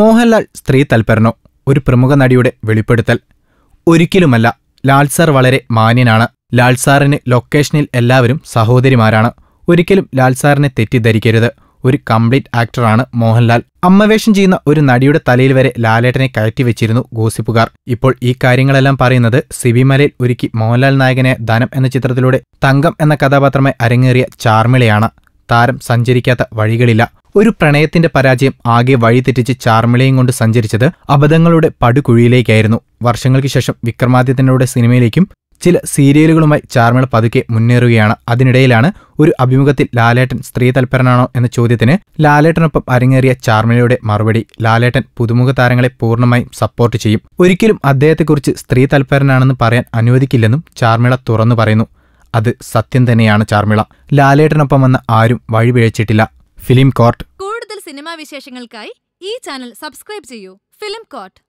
മോഹൻലാൽ സ്ത്രീ തൽപരനോ ഒരു പ്രമുഖ നടിയുടെ വെളിപ്പെടുത്തൽ ഒരിക്കലുമല്ല ലാൽ സാർ വളരെ മാന്യനാണ് ലാൽ സാറിന് ലൊക്കേഷനിൽ എല്ലാവരും സഹോദരിമാരാണ് ഒരിക്കലും ലാൽ സാറിനെ തെറ്റിദ്ധരിക്കരുത് ഒരു കംപ്ലീറ്റ് ആക്ടറാണ് മോഹൻലാൽ അമ്മവേഷം ചെയ്യുന്ന ഒരു നടിയുടെ തലയിൽ വരെ ലാലേട്ടനെ കയറ്റിവെച്ചിരുന്നു ഗോസിപ്പുകാർ ഇപ്പോൾ ഈ കാര്യങ്ങളെല്ലാം പറയുന്നത് സിബിമലയിൽ ഒരുക്കി മോഹൻലാൽ നായകനെ ധനം എന്ന ചിത്രത്തിലൂടെ തങ്കം എന്ന കഥാപാത്രമായി അരങ്ങേറിയ ചാർമിളയാണ് താരം സഞ്ചരിക്കാത്ത വഴികളില്ല ഒരു പ്രണയത്തിന്റെ പരാജയം ആകെ വഴിതെറ്റിച്ച് ചാർമിളയും കൊണ്ട് സഞ്ചരിച്ചത് അബദ്ധങ്ങളുടെ പടുകുഴിയിലേക്കായിരുന്നു വർഷങ്ങൾക്ക് ശേഷം വിക്രമാദിത്യനോട് സിനിമയിലേക്കും ചില സീരിയലുകളുമായി ചാർമിള പതുക്കെ മുന്നേറുകയാണ് അതിനിടയിലാണ് ഒരു അഭിമുഖത്തിൽ ലാലേട്ടൻ സ്ത്രീ തൽപരനാണോ എന്ന ചോദ്യത്തിന് ലാലേട്ടനൊപ്പം അരങ്ങേറിയ ചാർമിളയുടെ മറുപടി ലാലേട്ടൻ പുതുമുഖ താരങ്ങളെ പൂർണ്ണമായും സപ്പോർട്ട് ചെയ്യും ഒരിക്കലും അദ്ദേഹത്തെക്കുറിച്ച് സ്ത്രീ തൽപരനാണെന്ന് പറയാൻ അനുവദിക്കില്ലെന്നും ചാർമിള തുറന്നു പറയുന്നു അത് സത്യം തന്നെയാണ് ചാർമിള ലാലേട്ടനൊപ്പം വന്ന ആരും വഴിപിഴച്ചിട്ടില്ല ഫിലിം കോർട്ട് കൂടുതൽ സിനിമാ വിശേഷങ്ങൾക്കായി ഈ ചാനൽ സബ്സ്ക്രൈബ് ചെയ്യൂ ഫിലിം കോർട്ട്